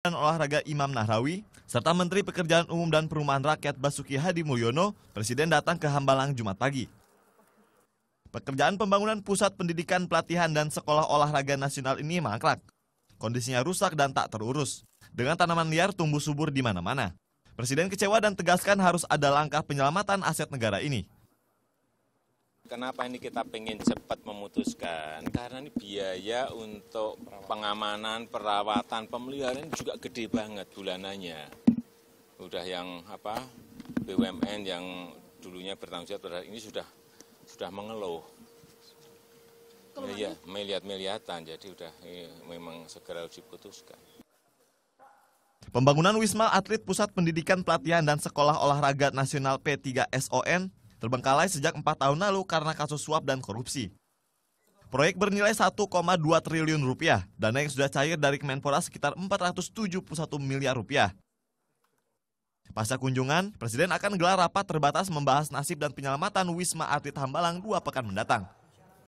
dan Olahraga Imam Nahrawi, serta Menteri Pekerjaan Umum dan Perumahan Rakyat Basuki Hadi Mulyono, Presiden datang ke Hambalang Jumat pagi. Pekerjaan pembangunan Pusat Pendidikan Pelatihan dan Sekolah Olahraga Nasional ini mangkrak. Kondisinya rusak dan tak terurus, dengan tanaman liar tumbuh subur di mana-mana. Presiden kecewa dan tegaskan harus ada langkah penyelamatan aset negara ini. Kenapa ini kita pengen cepat memutuskan? Karena ini biaya untuk pengamanan, perawatan, pemeliharaan juga gede banget bulanannya. Udah yang apa BUMN yang dulunya bertanggung jawab terhadap ini sudah sudah mengeluh. ya, melihat-melihatan, jadi udah ya, memang segera diputuskan. Pembangunan Wisma Atlet Pusat Pendidikan Pelatihan dan Sekolah Olahraga Nasional P3SON terbengkalai sejak empat tahun lalu karena kasus suap dan korupsi. Proyek bernilai 1,2 triliun rupiah, dana yang sudah cair dari Kemenpora sekitar 471 miliar rupiah. Pasca kunjungan, Presiden akan gelar rapat terbatas membahas nasib dan penyelamatan Wisma Atlet Hambalang dua pekan mendatang.